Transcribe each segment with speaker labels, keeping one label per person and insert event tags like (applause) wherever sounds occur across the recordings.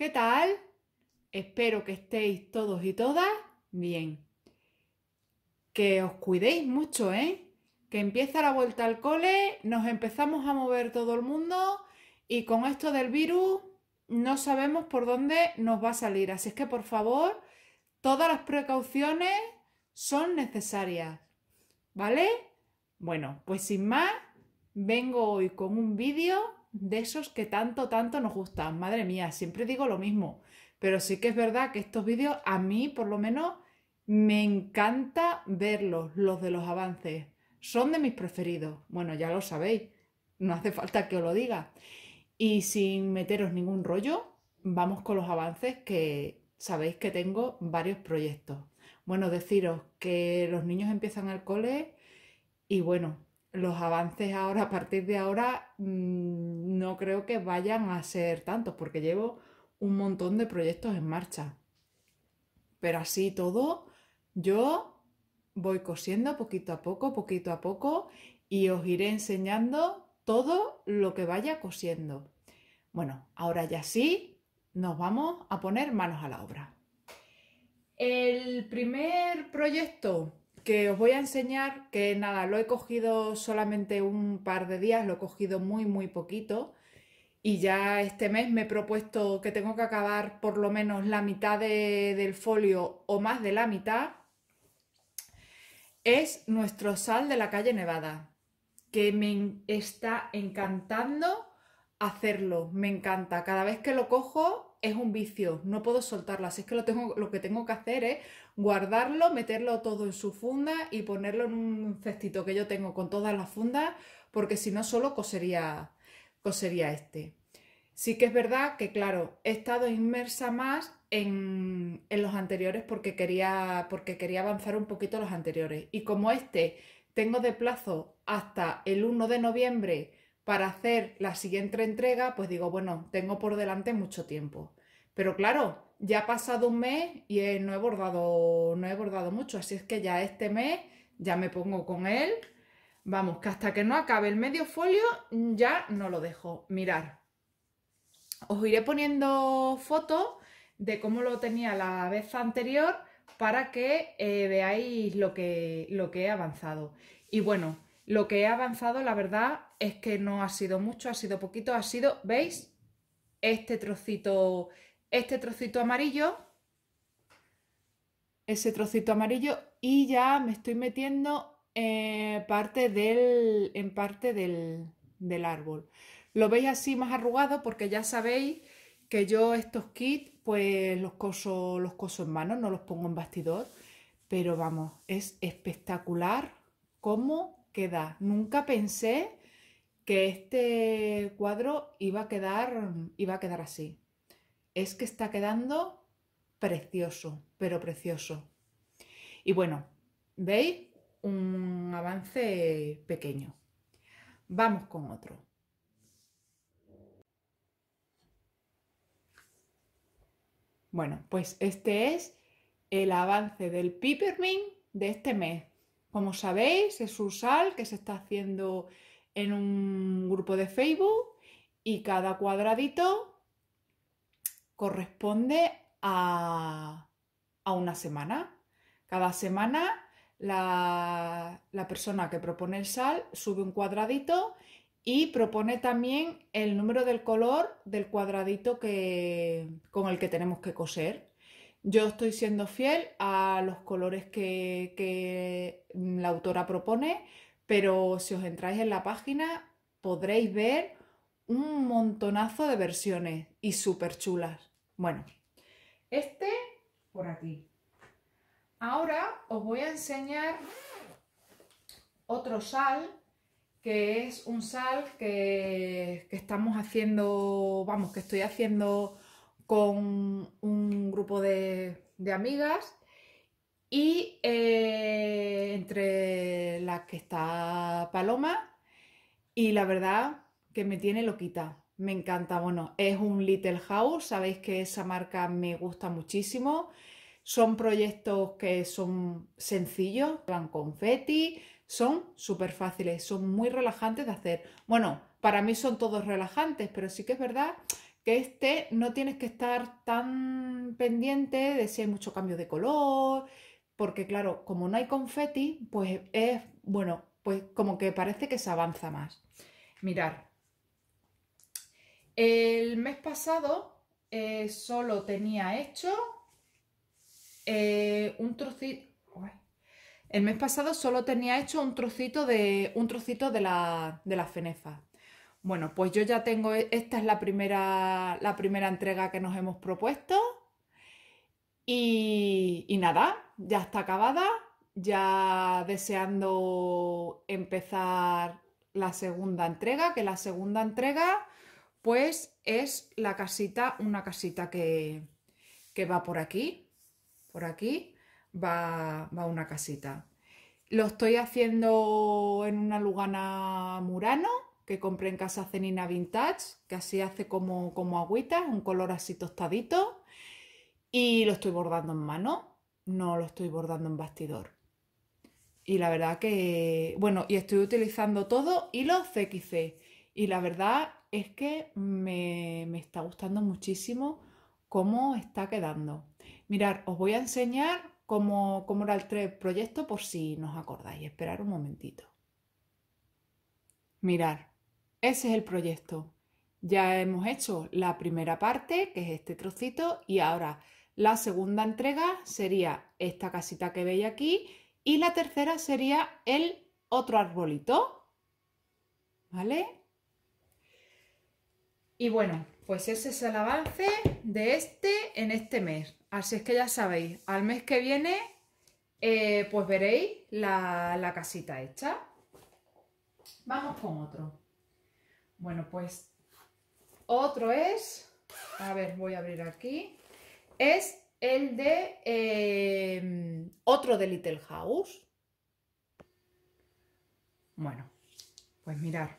Speaker 1: ¿Qué tal? Espero que estéis todos y todas bien. Que os cuidéis mucho, ¿eh? Que empieza la vuelta al cole, nos empezamos a mover todo el mundo y con esto del virus no sabemos por dónde nos va a salir. Así es que por favor, todas las precauciones son necesarias. ¿Vale? Bueno, pues sin más, vengo hoy con un vídeo de esos que tanto, tanto nos gustan. Madre mía, siempre digo lo mismo. Pero sí que es verdad que estos vídeos a mí, por lo menos, me encanta verlos, los de los avances. Son de mis preferidos. Bueno, ya lo sabéis. No hace falta que os lo diga. Y sin meteros ningún rollo, vamos con los avances que sabéis que tengo varios proyectos. Bueno, deciros que los niños empiezan al cole y bueno, los avances ahora, a partir de ahora, mm, no creo que vayan a ser tantos, porque llevo un montón de proyectos en marcha. Pero así todo, yo voy cosiendo poquito a poco, poquito a poco, y os iré enseñando todo lo que vaya cosiendo. Bueno, ahora ya sí, nos vamos a poner manos a la obra. El primer proyecto que os voy a enseñar, que nada, lo he cogido solamente un par de días, lo he cogido muy, muy poquito. Y ya este mes me he propuesto que tengo que acabar por lo menos la mitad del folio o más de la mitad. Es nuestro sal de la calle Nevada, que me está encantando hacerlo, me encanta. Cada vez que lo cojo es un vicio, no puedo soltarla, así es que lo, tengo, lo que tengo que hacer es guardarlo, meterlo todo en su funda y ponerlo en un cestito que yo tengo con todas las fundas, porque si no solo cosería, cosería este. Sí que es verdad que, claro, he estado inmersa más en, los anteriores porque quería, porque quería avanzar un poquito los anteriores. Y como este tengo de plazo hasta el 1 de noviembre para hacer la siguiente entrega, pues digo, bueno, tengo por delante mucho tiempo. Pero claro, ya ha pasado un mes y eh, no he bordado, no he bordado mucho, así es que ya este mes ya me pongo con él. Vamos, que hasta que no acabe el medio folio ya no lo dejo. Mirar. Os iré poniendo fotos de cómo lo tenía la vez anterior para que eh, veáis lo que, lo que he avanzado. Y bueno, lo que he avanzado, la verdad, es que no ha sido mucho, ha sido poquito, ha sido, ¿veis? Este trocito, este trocito amarillo, ese trocito amarillo y ya me estoy metiendo eh, parte del, en parte del, árbol. Lo veis así más arrugado porque ya sabéis que yo estos kits pues los coso, los coso en mano, no los pongo en bastidor, pero vamos, es espectacular cómo Nunca pensé que este cuadro iba a quedar, iba a quedar así. Es que está quedando precioso, pero precioso. Y bueno, ¿veis? Un avance pequeño. Vamos con otro. Bueno, pues este es el avance del Pipermin de este mes, como sabéis, es un sal que se está haciendo en un grupo de Facebook y cada cuadradito corresponde a, una semana. Cada semana la, la, persona que propone el sal sube un cuadradito y propone también el número del color del cuadradito que, con el que tenemos que coser. Yo estoy siendo fiel a los colores que, la autora propone, pero si os entráis en la página podréis ver un montonazo de versiones y súper chulas. Bueno, este por aquí. Ahora os voy a enseñar otro sal, que es un sal que, estamos haciendo, vamos, que estoy haciendo con un grupo de, amigas y eh, entre las que está Paloma y la verdad que me tiene loquita, me encanta. Bueno, es un Little House, sabéis que esa marca me gusta muchísimo. Son proyectos que son sencillos, van confeti, son súper fáciles, son muy relajantes de hacer. Bueno, para mí son todos relajantes, pero sí que es verdad que este no tienes que estar tan pendiente de si hay mucho cambio de color, porque claro, como no hay confeti, pues es, bueno, pues como que parece que se avanza más. Mirar, el mes pasado eh, solo tenía hecho eh, un trocito... El mes pasado solo tenía hecho un trocito de, un trocito de la, de la fenefa. Bueno, pues yo ya tengo, e, esta es la primera, la primera entrega que nos hemos propuesto. Y, nada, ya está acabada, ya deseando empezar la segunda entrega, que la segunda entrega pues es la casita, una casita que, que va por aquí, por aquí va, va una casita. Lo estoy haciendo en una lugana Murano que compré en casa Cenina Vintage, que así hace como, como agüita, un color así tostadito. Y lo estoy bordando en mano, no lo estoy bordando en bastidor. Y la verdad que, bueno, y estoy utilizando todo hilo CXC. Y la verdad es que me, está gustando muchísimo cómo está quedando. Mirad, os voy a enseñar cómo, cómo era el tres proyecto por si nos acordáis. Esperar un momentito. Mirad. Ese es el proyecto. Ya hemos hecho la primera parte, que es este trocito, y ahora la segunda entrega sería esta casita que veis aquí y la tercera sería el otro arbolito. ¿Vale? Y bueno, pues ese es el avance de este en este mes. Así es que ya sabéis, al mes que viene, eh, pues veréis la casita hecha. Vamos con otro. Bueno, pues otro es, a ver, voy a abrir aquí, es el de em, otro de Little House. Bueno, pues mirar.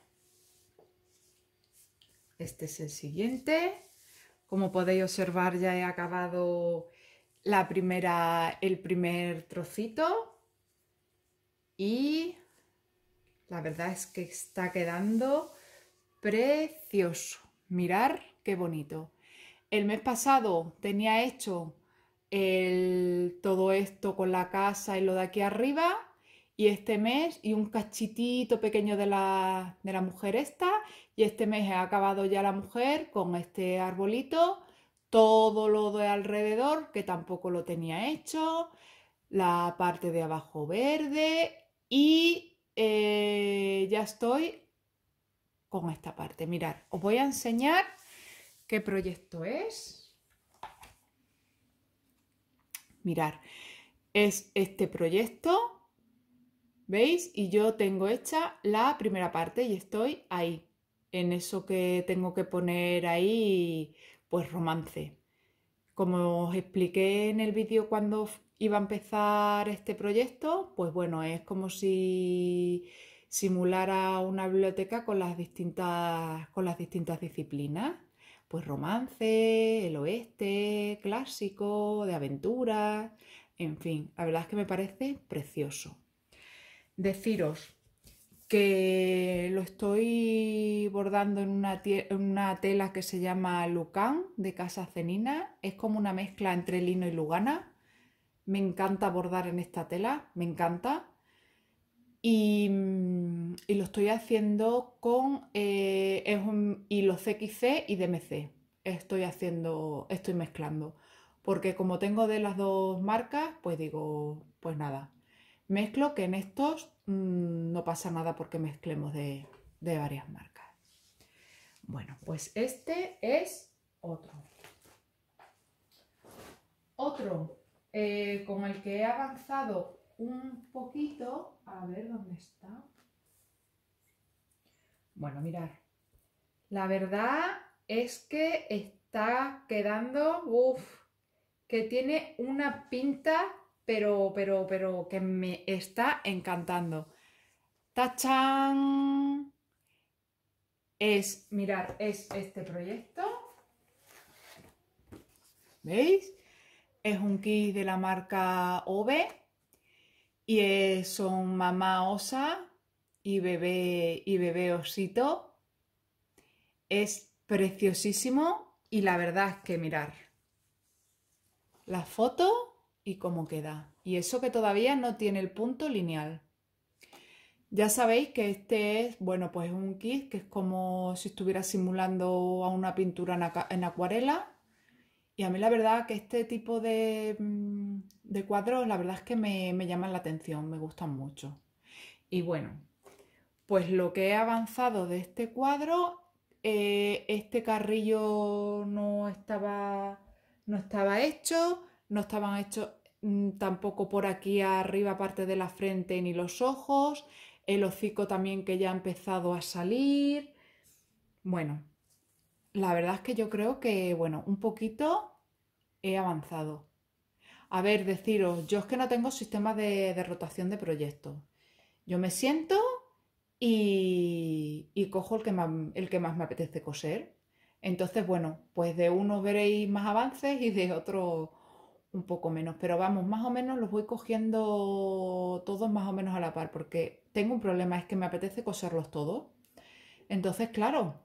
Speaker 1: Este es el siguiente. Como podéis observar, ya he acabado la primera, el primer trocito. Y la verdad es que está quedando precioso. Mirar qué bonito. El mes pasado tenía hecho el, todo esto con la casa y lo de aquí arriba. Y este mes, y un cachitito pequeño de la, de la mujer esta. Y este mes ha acabado ya la mujer con este arbolito. Todo lo de alrededor, que tampoco lo tenía hecho. La parte de abajo verde. Y eh, ya estoy con esta parte. Mirad, os voy a enseñar qué proyecto es. Mirad, es este proyecto, ¿veis? Y yo tengo hecha la primera parte y estoy ahí, en eso que tengo que poner ahí, pues romance. Como os expliqué en el vídeo cuando iba a empezar este proyecto, pues bueno, es como si simulara una biblioteca con las distintas, con las distintas disciplinas. Pues romance, el oeste, clásico, de aventuras, en fin, la verdad es que me parece precioso. Deciros que lo estoy bordando en una, una, tela que se llama Lucan de Casa Cenina. Es como una mezcla entre lino y lugana. Me encanta bordar en esta tela, me encanta. Mm, y, lo estoy haciendo con eh, es un, CXC y DMC. Estoy haciendo, estoy mezclando. Porque como tengo de las dos marcas, pues digo, pues nada. Mezclo que en estos mm, no pasa nada porque mezclemos de, varias marcas. Bueno, pues este es otro. Otro eh, con el que he avanzado un poquito, a ver dónde está. Bueno, mirar. La verdad es que está quedando, que tiene una pinta, pero, pero, pero, que me está encantando. ¡Tachán! Es, mirar, es este proyecto. ¿Veis? Es un kit de la marca OVE y eh, son mamá osa y bebé y bebé osito. Es preciosísimo y la verdad es que mirar la foto y cómo queda. Y eso que todavía no tiene el punto lineal. Ya sabéis que este es, bueno, pues un kit que es como si estuviera simulando a una pintura en acuarela y a mí la verdad que este tipo de, mm, cuadros, la verdad es que me, llaman la atención, me gustan mucho. Y bueno, pues lo que he avanzado de este cuadro, eh, este carrillo no estaba, no estaba hecho, no estaban hechos mm, tampoco por aquí arriba parte de la frente ni los ojos, el hocico también que ya ha empezado a salir. Bueno, la verdad es que yo creo que, bueno, un poquito he avanzado. A ver, deciros, yo es que no tengo sistema de, rotación de proyectos. Yo me siento y, cojo el que, más, el que más me apetece coser. Entonces, bueno, pues de unos veréis más avances y de otro un poco menos. Pero vamos, más o menos los voy cogiendo todos más o menos a la par, porque tengo un problema, es que me apetece coserlos todos. Entonces, claro,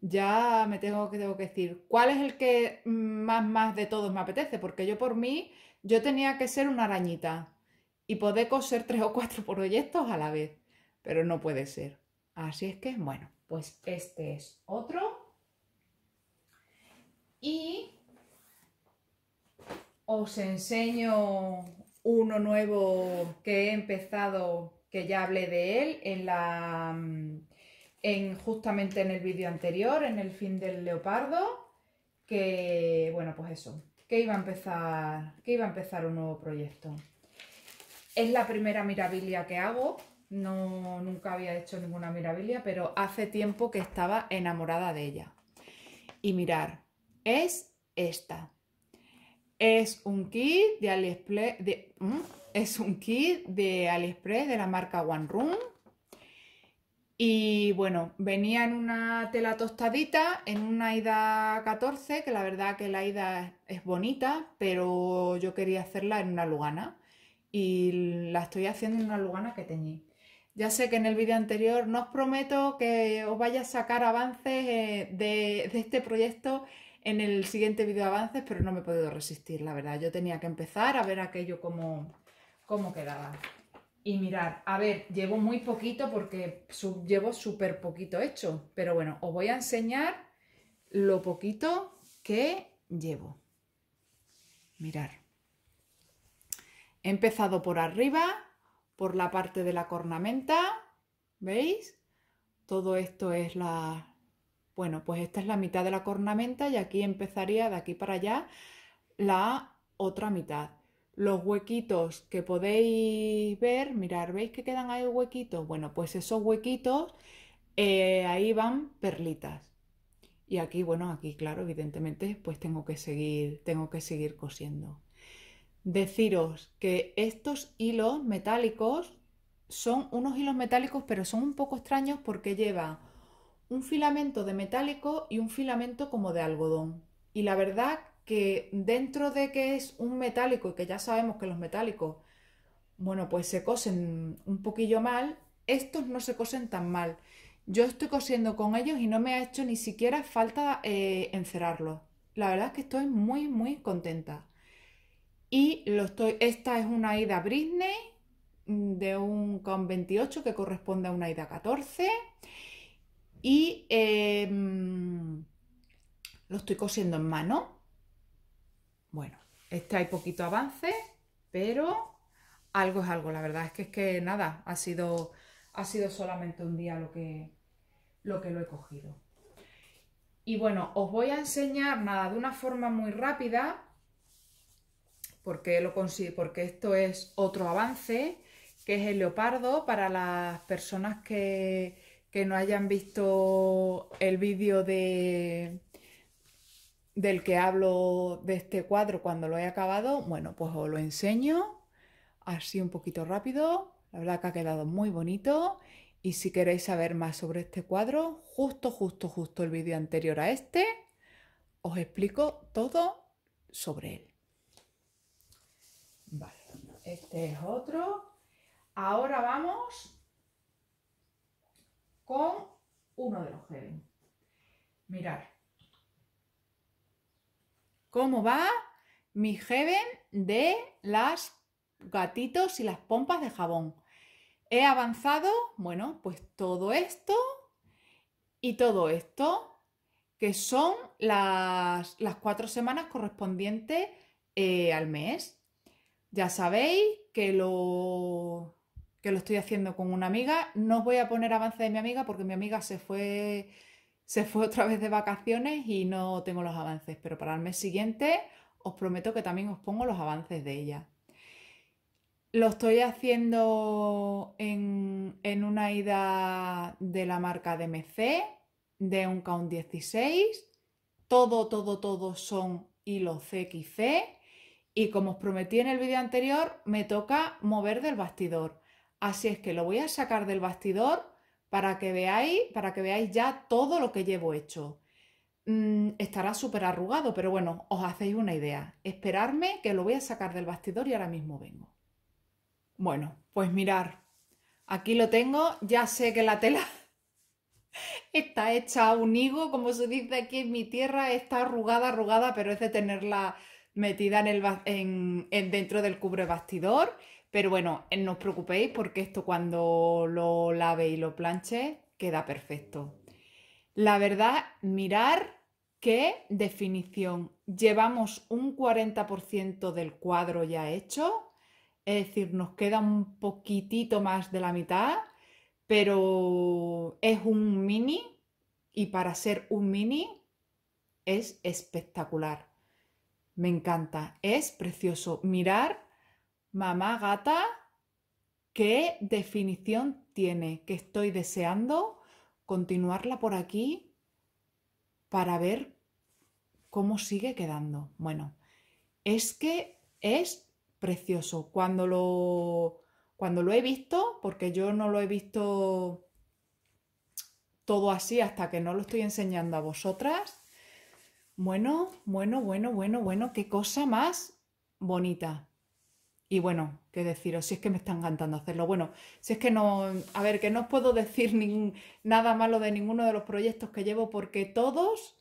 Speaker 1: ya me tengo que, tengo que decir, ¿cuál es el que más, más de todos me apetece? Porque yo por mí, yo tenía que ser una arañita y poder coser tres o cuatro (laughs) proyectos a la vez, pero no puede ser. Así es que, bueno, pues este es otro. Y os enseño uno nuevo que he empezado, que ya hablé de él en la justamente en el vídeo anterior, en el fin del leopardo, que, bueno, pues eso, que iba a empezar, que iba a empezar un nuevo proyecto. Es la primera mirabilia que hago, no, nunca había hecho ninguna mirabilia, pero hace tiempo que estaba enamorada de ella. Y mirar, es esta. Es un kit de AliExpress, ¿Mm? es un kit de AliExpress de la marca One Room y bueno, venía en una tela tostadita, en una ida 14, que la verdad que la ida es bonita, pero yo quería hacerla en una lugana. Y la estoy haciendo en una lugana que teñí. Ya sé que en el vídeo anterior no os prometo que os vaya a sacar avances eh, de, este proyecto en el siguiente vídeo avances, pero no me he podido resistir, la verdad. Yo tenía que empezar a ver aquello cómo quedaba y mirar, a ver, llevo muy poquito porque sub, llevo súper poquito hecho, pero bueno, os voy a enseñar lo poquito que llevo. Mirar. He empezado por arriba, por la parte de la cornamenta, ¿veis? Todo esto es la... Bueno, pues esta es la mitad de la cornamenta y aquí empezaría de aquí para allá la otra mitad los huequitos que podéis ver, mirar, ¿veis que quedan ahí huequitos? Bueno, pues esos huequitos, eh, ahí van perlitas. Y aquí, bueno, aquí, claro, evidentemente, pues tengo que seguir, tengo que seguir cosiendo. Deciros que estos hilos metálicos son unos hilos metálicos, pero son un poco extraños porque lleva un filamento de metálico y un filamento como de algodón. Y la verdad que dentro de que es un metálico y que ya sabemos que los metálicos, bueno, pues se cosen un poquillo mal, estos no se cosen tan mal. Yo estoy cosiendo con ellos y no me ha hecho ni siquiera falta eh, encerrarlos. La verdad es que estoy muy, muy contenta. Y lo estoy, esta es una ida Britney mm, de un con 28 que corresponde a una ida 14. Y em, lo estoy cosiendo en mano. Bueno, este hay poquito avance, pero algo es algo. La verdad es que es que nada, ha sido, ha sido solamente un día lo que, lo que lo he cogido. Y bueno, os voy a enseñar nada de una forma muy rápida, porque, lo porque esto es otro avance, que es el leopardo, para las personas que, que no hayan visto el vídeo de, del que hablo de este cuadro cuando lo he acabado, bueno, pues os lo enseño así un poquito rápido. La verdad que ha quedado muy bonito. Y si queréis saber más sobre este cuadro, justo, justo, justo el vídeo anterior a este, os explico todo sobre él. Vale, este es otro. Ahora vamos con uno de los Helen. Mirad. ¿Cómo va mi heaven de las gatitos y las pompas de jabón? He avanzado, bueno, pues todo esto y todo esto, que son las, cuatro semanas correspondientes eh, al mes. Ya sabéis que lo, que lo estoy haciendo con una amiga. No os voy a poner avance de mi amiga porque mi amiga se fue se fue (laughs) otra vez de vacaciones y no tengo los avances, pero para el mes siguiente os prometo que también os pongo los avances de ella. Lo estoy haciendo en, una ida de la marca DMC, de un count 16. Todo, todo, todo son hilos CXC. Y como os prometí en el vídeo anterior, me toca mover del bastidor. Así es que lo voy a sacar del bastidor para que veáis, para que veáis ya todo lo que llevo hecho. Mm, estará súper arrugado, pero bueno, os hacéis una idea. Esperarme que lo voy a sacar del bastidor y ahora mismo vengo. Bueno, pues mirar, aquí lo tengo, ya sé que la tela (laughs) está hecha a un higo, como se dice aquí en mi tierra, está arrugada, arrugada, pero es de tenerla metida en el, en, dentro del cubre bastidor pero bueno, eh, no os preocupéis porque esto cuando lo lave y lo planche queda perfecto. La verdad, mirar qué definición. Llevamos un 40% del cuadro ya hecho, es decir, nos queda un poquitito más de la mitad, pero es un mini y para ser un mini es espectacular. Me encanta, es precioso mirar Mamá gata, ¿qué definición tiene? Que estoy deseando continuarla por aquí para ver cómo sigue quedando. Bueno, es que es precioso. Cuando lo, cuando lo he visto, porque yo no lo he visto todo así hasta que no lo estoy enseñando a vosotras. Bueno, bueno, bueno, bueno, bueno, qué cosa más bonita. Y bueno, qué deciros, si es que me está encantando hacerlo. Bueno, si es que no, a ver, que no os puedo (laughs) decir nada malo de ninguno de los proyectos que llevo porque todos,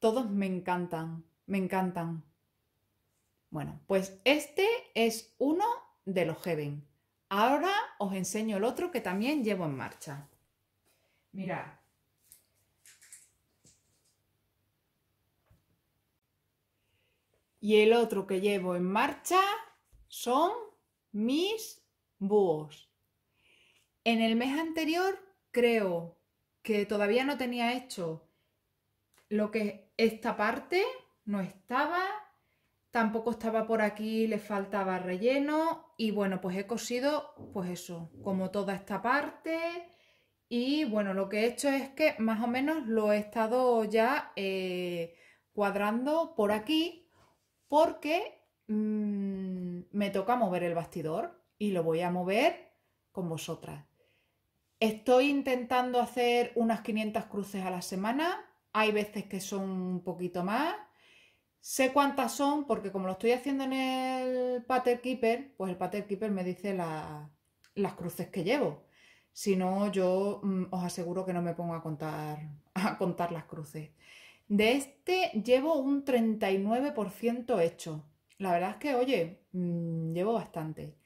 Speaker 1: todos me encantan, me encantan. Bueno, pues este es uno de los Heaven. Ahora os enseño el otro que también llevo en marcha. Mirad. Y el otro que llevo en marcha son mis búhos. En el mes anterior creo que todavía no tenía hecho lo que esta parte no estaba, tampoco estaba por aquí, le faltaba relleno y bueno, pues he cosido pues eso, como toda esta parte y bueno, lo que he hecho es que más o menos lo he estado ya eh, cuadrando por aquí porque mm, me toca mover el bastidor y lo voy a mover con vosotras. Estoy intentando hacer unas 500 cruces a la semana, hay veces que son un poquito más. Sé cuántas son porque como lo estoy haciendo en el Pater Keeper, pues el Pater Keeper me dice las cruces que llevo. Si no, yo mm, os aseguro que no me pongo a contar, (laughs) a contar las cruces. De este llevo un 39% hecho la verdad es que, oye, mm, llevo bastante.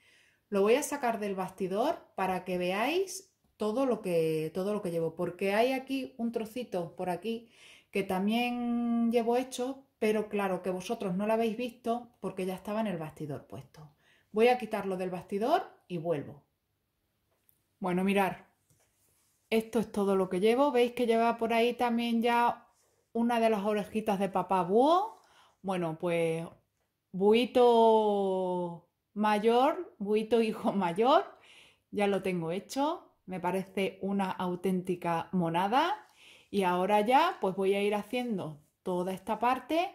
Speaker 1: Lo voy a sacar del bastidor para que veáis todo lo que, todo lo que llevo, porque hay aquí un trocito por aquí que también llevo hecho, pero claro que vosotros no lo habéis visto porque ya estaba en el bastidor puesto. Voy a quitarlo del bastidor y vuelvo. Bueno, mirar. Esto es todo lo que llevo. Veis que lleva por ahí también ya una de las orejitas de papá búho. Bueno, pues Buito mayor, buito hijo (laughs) mayor, ya lo tengo hecho, me parece una auténtica monada y ahora ya pues voy a ir haciendo toda esta parte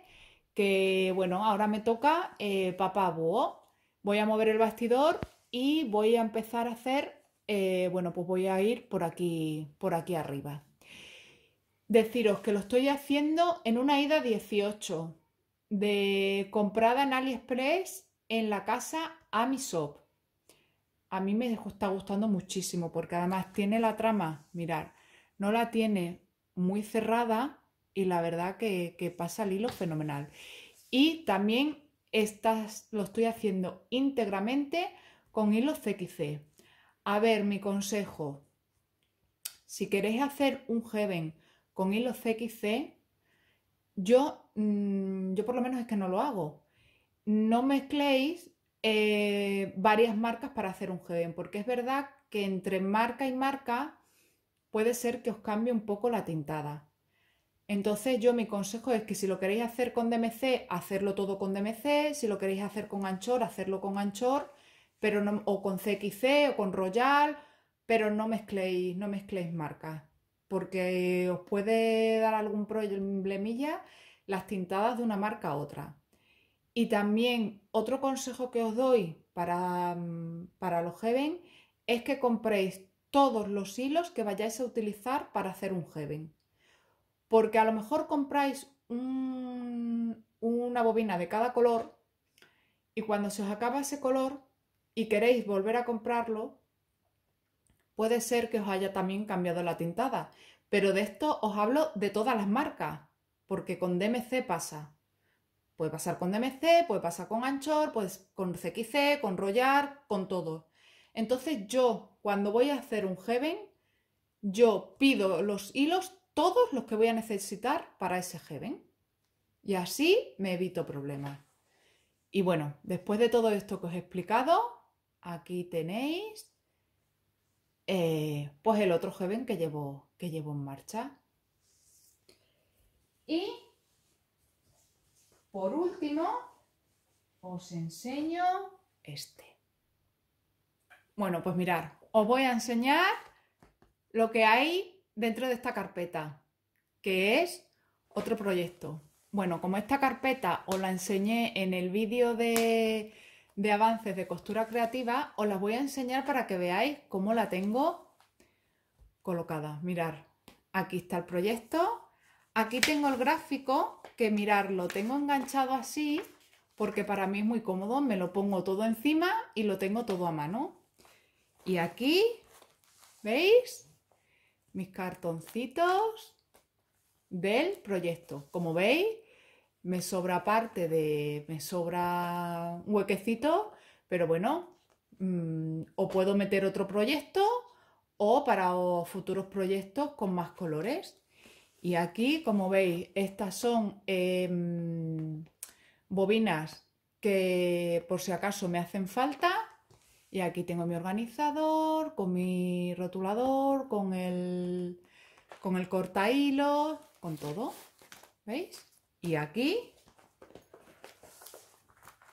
Speaker 1: que bueno, ahora me toca eh, papá búho. Voy a mover el bastidor y voy a empezar a hacer, eh, bueno, pues voy a ir por aquí, por aquí arriba. Deciros que lo estoy haciendo en una ida 18, de comprada en AliExpress en la casa AmiShop A mí me está gustando muchísimo porque además tiene la trama, mirar, no la tiene muy cerrada y la verdad que, pasa el hilo fenomenal. Y también lo estoy haciendo íntegramente con hilos CXC. A ver, mi consejo, si queréis hacer un heaven con hilo CXC, yo, mm, yo por lo menos es que no lo hago. No mezcléis eh, varias marcas para hacer un gel, porque es verdad que entre marca y marca puede ser que os cambie un poco la tintada. Entonces yo mi consejo es que si lo queréis hacer con DMC, hacerlo todo con DMC, si lo queréis hacer con anchor, hacerlo con anchor, pero no, o con CXC o con Royal, pero no mezcléis, no mezcléis marcas porque os puede dar algún problemilla las tintadas de una marca a otra. Y también otro consejo que os doy para, mm, los Heaven es que compréis todos los hilos que vayáis a utilizar para hacer un Heaven. Porque a lo mejor compráis una bobina de cada color y cuando se os acaba ese color y queréis volver a comprarlo, Puede ser que os haya también cambiado la tintada, pero de esto os hablo de todas las marcas, porque con DMC pasa. Puede pasar con DMC, puede pasar con Anchor, pues con CXC, con Rollar, con todo. Entonces yo, cuando voy a hacer un Heaven, yo pido los hilos, todos los que voy a necesitar para ese Heaven. Y así me evito problemas. Y bueno, después de todo esto que os he explicado, aquí tenéis eh, pues el otro joven que llevo, que llevo en marcha. Y por último, os enseño este. Bueno, pues mirar, os voy a enseñar lo que hay dentro de esta carpeta, que es otro proyecto. Bueno, como esta carpeta os la enseñé en el vídeo de de avances de costura creativa, os las voy a enseñar para que veáis cómo la tengo colocada. Mirar, aquí está el proyecto, aquí tengo el gráfico, que mirar, lo tengo enganchado así, porque para mí es muy cómodo, me lo pongo todo encima y lo tengo todo a mano. Y aquí, ¿veis? Mis cartoncitos del proyecto. Como veis, me sobra parte de, me sobra un huequecito, pero bueno, mm, o puedo meter otro proyecto o para futuros proyectos con más colores. Y aquí, como veis, estas son em, bobinas que por si acaso me hacen falta. Y aquí tengo mi organizador, con mi rotulador, con el, con el cortahilo, con todo. ¿Veis? Y aquí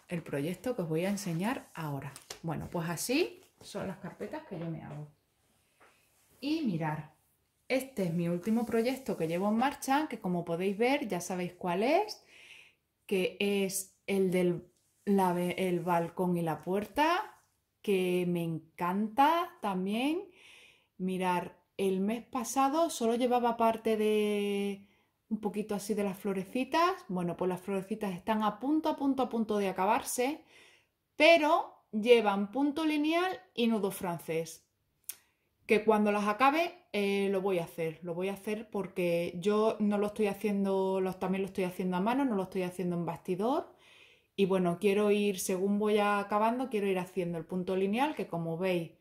Speaker 1: el proyecto que os voy a enseñar ahora. Bueno, pues así son las carpetas que yo me hago. Y mirar, este es mi último proyecto que llevo en marcha, que como podéis ver ya sabéis cuál es, que es el del balcón y la puerta, que me encanta también. Mirar, el mes pasado solo llevaba parte de, un poquito así de las florecitas. Bueno, pues las florecitas están a punto, a punto, a punto de acabarse, pero llevan punto lineal y nudo francés. Que cuando las acabe eh, lo voy a hacer, lo voy a hacer porque yo no lo estoy haciendo, los, también lo estoy haciendo a mano, no lo estoy haciendo en bastidor. Y bueno, quiero ir, según voy acabando, quiero ir haciendo el punto lineal, que como veis,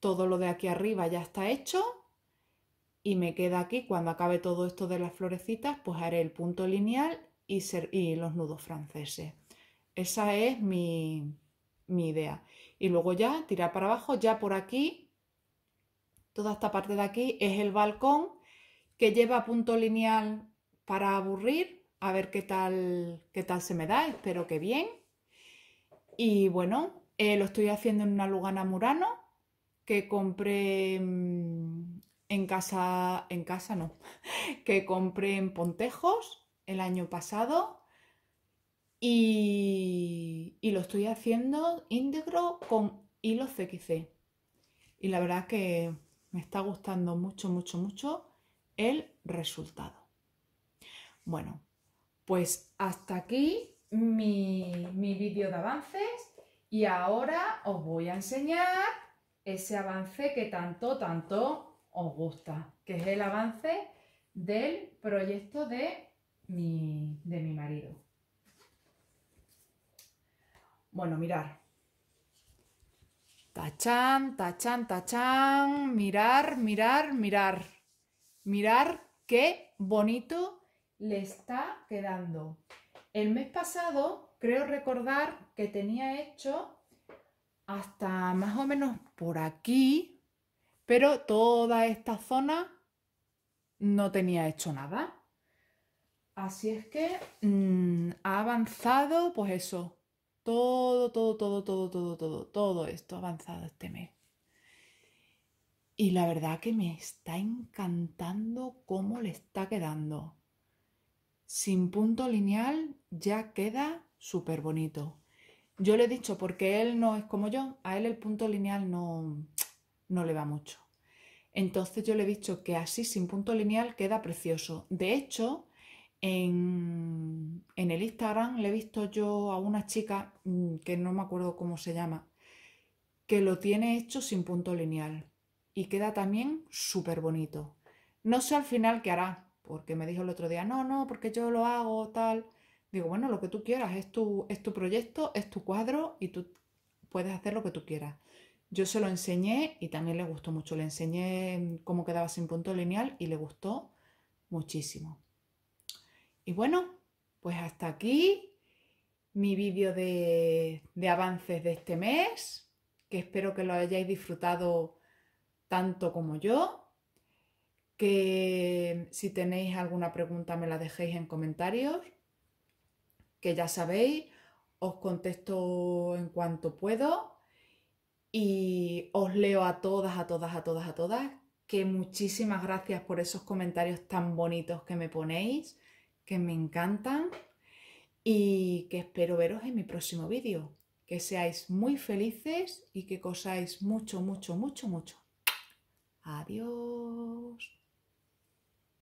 Speaker 1: todo lo de aquí arriba ya está hecho y me queda aquí, cuando acabe todo esto de las florecitas, pues haré el punto lineal y, ser, y los nudos franceses. Esa es mi, mi idea. Y luego ya tirar para abajo, ya por aquí, toda esta parte de aquí es el balcón que lleva punto lineal para aburrir, a ver qué tal, qué tal se me da, espero que bien. Y bueno, eh, lo estoy haciendo en una Lugana Murano que compré mm, en casa, en casa no, (laughs) que compré en Pontejos el año pasado y, lo estoy haciendo íntegro con hilo CXC. Y la verdad que me está gustando mucho, mucho, mucho el resultado. Bueno, pues hasta aquí mi, mi vídeo de avances y ahora os voy a enseñar ese avance que tanto, tanto os gusta, que es el avance del proyecto de mi, de mi marido. Bueno, mirar. tachan tachan tachan Mirar, mirar, mirar. Mirar qué bonito le está quedando. El mes pasado creo recordar que tenía hecho hasta más o menos por aquí, pero toda esta zona no tenía hecho nada. Así es que mm, ha avanzado, pues eso, todo, todo, todo, todo, todo, todo, todo esto ha avanzado este mes. Y la verdad que me está encantando cómo le está quedando. Sin punto lineal ya queda súper bonito. Yo le he dicho, porque él no es como yo, a él el punto lineal no, no le va mucho. Entonces yo le he dicho que así sin punto lineal queda precioso. De hecho, en, en, el Instagram le he visto yo a una chica, mm, que no me acuerdo cómo se llama, que lo tiene hecho sin punto lineal y queda también súper bonito. No sé al final qué hará, porque me dijo el otro día, no, no, porque yo lo hago, tal. Digo, bueno, lo que tú quieras, es tu, es tu proyecto, es tu cuadro y tú puedes hacer lo que tú quieras. Yo se lo enseñé y también le gustó mucho. Le enseñé cómo quedaba sin punto lineal y le gustó muchísimo. Y bueno, pues hasta aquí mi vídeo de, avances de este mes, que espero que lo hayáis disfrutado tanto como yo que si tenéis alguna pregunta me la dejéis en comentarios, que ya sabéis, os contesto en cuanto puedo y os leo a todas, a todas, a todas, a todas, que muchísimas gracias por esos comentarios tan bonitos que me ponéis, que me encantan y que espero veros en mi próximo vídeo. Que seáis muy felices y que cosáis mucho, mucho, mucho, mucho. Adiós.